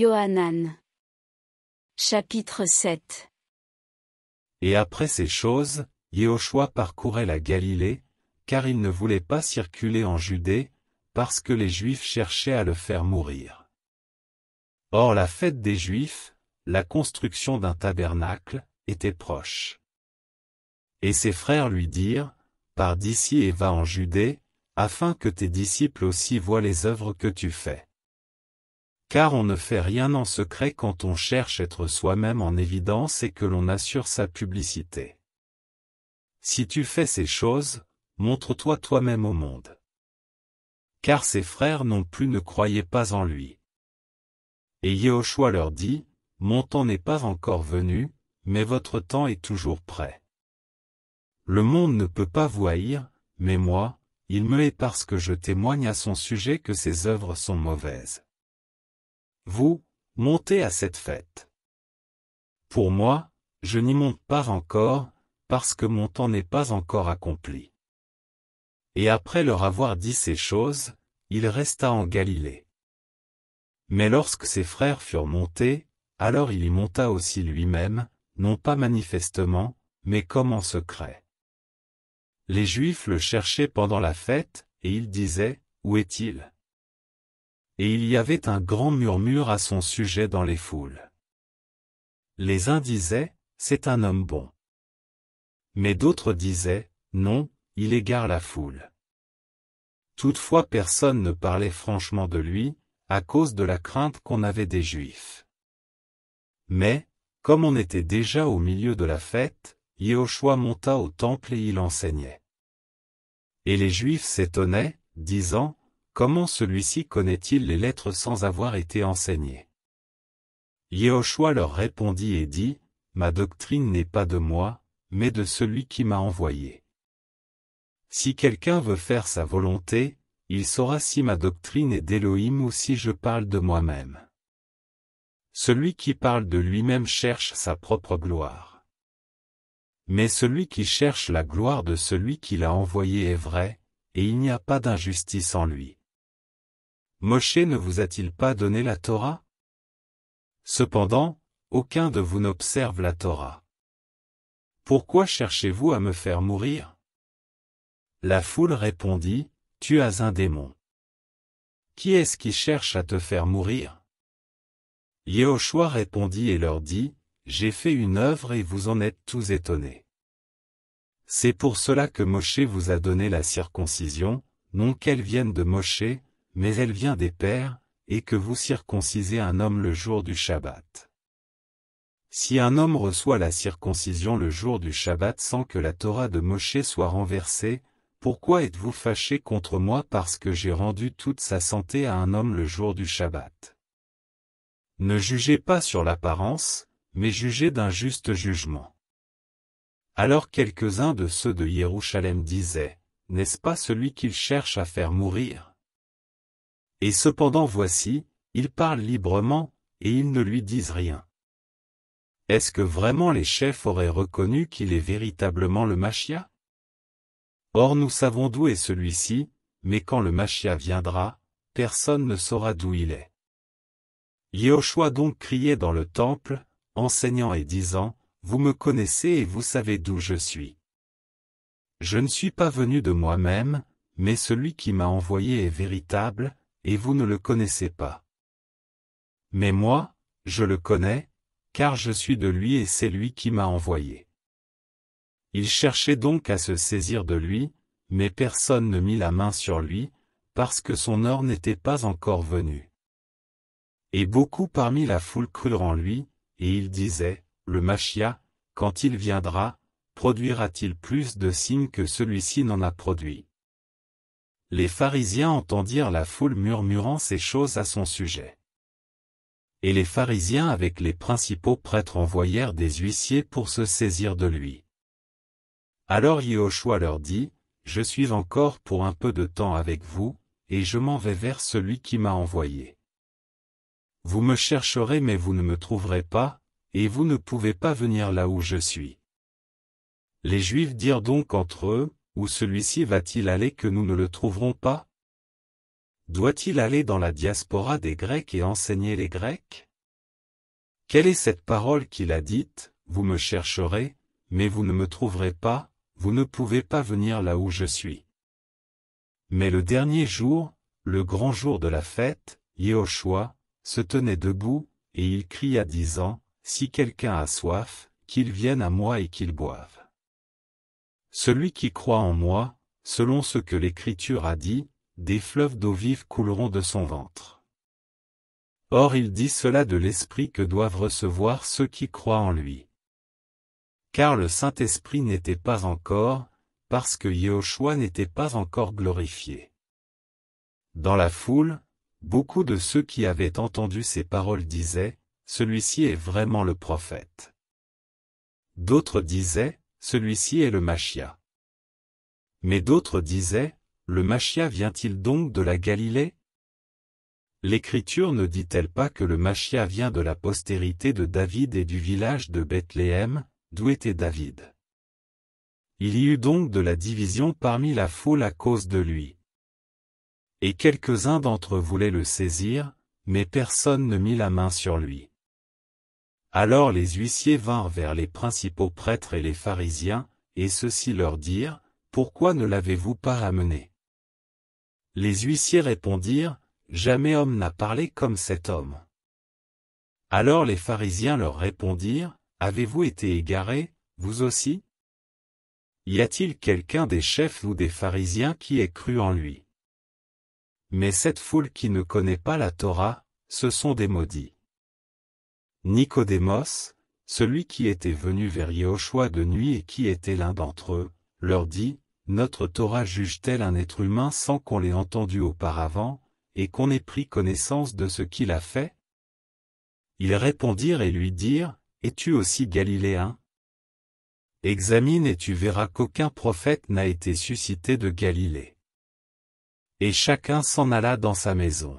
Yohanan. Chapitre 7 Et après ces choses, Yehoshua parcourait la Galilée, car il ne voulait pas circuler en Judée, parce que les Juifs cherchaient à le faire mourir. Or la fête des Juifs, la construction d'un tabernacle, était proche. Et ses frères lui dirent, Pars d'ici et va en Judée, afin que tes disciples aussi voient les œuvres que tu fais car on ne fait rien en secret quand on cherche être soi-même en évidence et que l'on assure sa publicité. Si tu fais ces choses, montre-toi toi-même au monde. Car ses frères non plus ne croyaient pas en lui. Et Yehoshua leur dit, Mon temps n'est pas encore venu, mais votre temps est toujours prêt. Le monde ne peut pas vous haïr, mais moi, il me est parce que je témoigne à son sujet que ses œuvres sont mauvaises vous, montez à cette fête. Pour moi, je n'y monte pas encore, parce que mon temps n'est pas encore accompli. Et après leur avoir dit ces choses, il resta en Galilée. Mais lorsque ses frères furent montés, alors il y monta aussi lui-même, non pas manifestement, mais comme en secret. Les Juifs le cherchaient pendant la fête, et ils disaient, Où est-il et il y avait un grand murmure à son sujet dans les foules. Les uns disaient, c'est un homme bon. Mais d'autres disaient, non, il égare la foule. Toutefois personne ne parlait franchement de lui, à cause de la crainte qu'on avait des Juifs. Mais, comme on était déjà au milieu de la fête, Yehoshua monta au temple et il enseignait. Et les Juifs s'étonnaient, disant, Comment celui-ci connaît-il les lettres sans avoir été enseigné Yehoshua leur répondit et dit, Ma doctrine n'est pas de moi, mais de celui qui m'a envoyé. Si quelqu'un veut faire sa volonté, il saura si ma doctrine est d'Élohim ou si je parle de moi-même. Celui qui parle de lui-même cherche sa propre gloire. Mais celui qui cherche la gloire de celui qui l'a envoyé est vrai, et il n'y a pas d'injustice en lui. Moshe ne vous a-t-il pas donné la Torah Cependant, aucun de vous n'observe la Torah. Pourquoi cherchez-vous à me faire mourir La foule répondit, Tu as un démon. Qui est-ce qui cherche à te faire mourir Yehoshua répondit et leur dit, J'ai fait une œuvre et vous en êtes tous étonnés. C'est pour cela que Moshe vous a donné la circoncision, non qu'elle vienne de Moshe, mais elle vient des pères, et que vous circoncisez un homme le jour du Shabbat. Si un homme reçoit la circoncision le jour du Shabbat sans que la Torah de Moshe soit renversée, pourquoi êtes-vous fâché contre moi parce que j'ai rendu toute sa santé à un homme le jour du Shabbat Ne jugez pas sur l'apparence, mais jugez d'un juste jugement. Alors quelques-uns de ceux de Jérusalem disaient, N'est-ce pas celui qu'il cherche à faire mourir et cependant voici, ils parlent librement, et ils ne lui disent rien. Est-ce que vraiment les chefs auraient reconnu qu'il est véritablement le Machia Or nous savons d'où est celui-ci, mais quand le Machia viendra, personne ne saura d'où il est. Yehoshua donc criait dans le temple, enseignant et disant, Vous me connaissez et vous savez d'où je suis. Je ne suis pas venu de moi-même, mais celui qui m'a envoyé est véritable, et vous ne le connaissez pas. Mais moi, je le connais, car je suis de lui et c'est lui qui m'a envoyé. Il cherchait donc à se saisir de lui, mais personne ne mit la main sur lui, parce que son or n'était pas encore venu. Et beaucoup parmi la foule crurent en lui, et ils disaient, le Machia, quand il viendra, produira-t-il plus de signes que celui-ci n'en a produit les pharisiens entendirent la foule murmurant ces choses à son sujet. Et les pharisiens avec les principaux prêtres envoyèrent des huissiers pour se saisir de lui. Alors Yehoshua leur dit, Je suis encore pour un peu de temps avec vous, et je m'en vais vers celui qui m'a envoyé. Vous me chercherez mais vous ne me trouverez pas, et vous ne pouvez pas venir là où je suis. Les Juifs dirent donc entre eux, où celui-ci va-t-il aller que nous ne le trouverons pas Doit-il aller dans la diaspora des Grecs et enseigner les Grecs Quelle est cette parole qu'il a dite Vous me chercherez, mais vous ne me trouverez pas, vous ne pouvez pas venir là où je suis. Mais le dernier jour, le grand jour de la fête, Yehoshua, se tenait debout, et il cria disant, Si quelqu'un a soif, qu'il vienne à moi et qu'il boive. Celui qui croit en moi, selon ce que l'Écriture a dit, des fleuves d'eau vive couleront de son ventre. Or il dit cela de l'Esprit que doivent recevoir ceux qui croient en lui. Car le Saint-Esprit n'était pas encore, parce que Yehoshua n'était pas encore glorifié. Dans la foule, beaucoup de ceux qui avaient entendu ces paroles disaient, Celui-ci est vraiment le prophète. D'autres disaient, celui-ci est le Machia. Mais d'autres disaient, le Machia vient-il donc de la Galilée L'Écriture ne dit-elle pas que le Machia vient de la postérité de David et du village de Bethléem, d'où était David Il y eut donc de la division parmi la foule à cause de lui. Et quelques-uns d'entre eux voulaient le saisir, mais personne ne mit la main sur lui. Alors les huissiers vinrent vers les principaux prêtres et les pharisiens, et ceux-ci leur dirent, Pourquoi ne l'avez-vous pas amené Les huissiers répondirent, Jamais homme n'a parlé comme cet homme. Alors les pharisiens leur répondirent, Avez-vous été égarés, vous aussi Y a-t-il quelqu'un des chefs ou des pharisiens qui ait cru en lui Mais cette foule qui ne connaît pas la Torah, ce sont des maudits. Nicodémos, celui qui était venu vers Yehoshua de nuit et qui était l'un d'entre eux, leur dit, Notre Torah juge-t-elle un être humain sans qu'on l'ait entendu auparavant, et qu'on ait pris connaissance de ce qu'il a fait Ils répondirent et lui dirent, Es-tu aussi galiléen Examine et tu verras qu'aucun prophète n'a été suscité de Galilée. Et chacun s'en alla dans sa maison.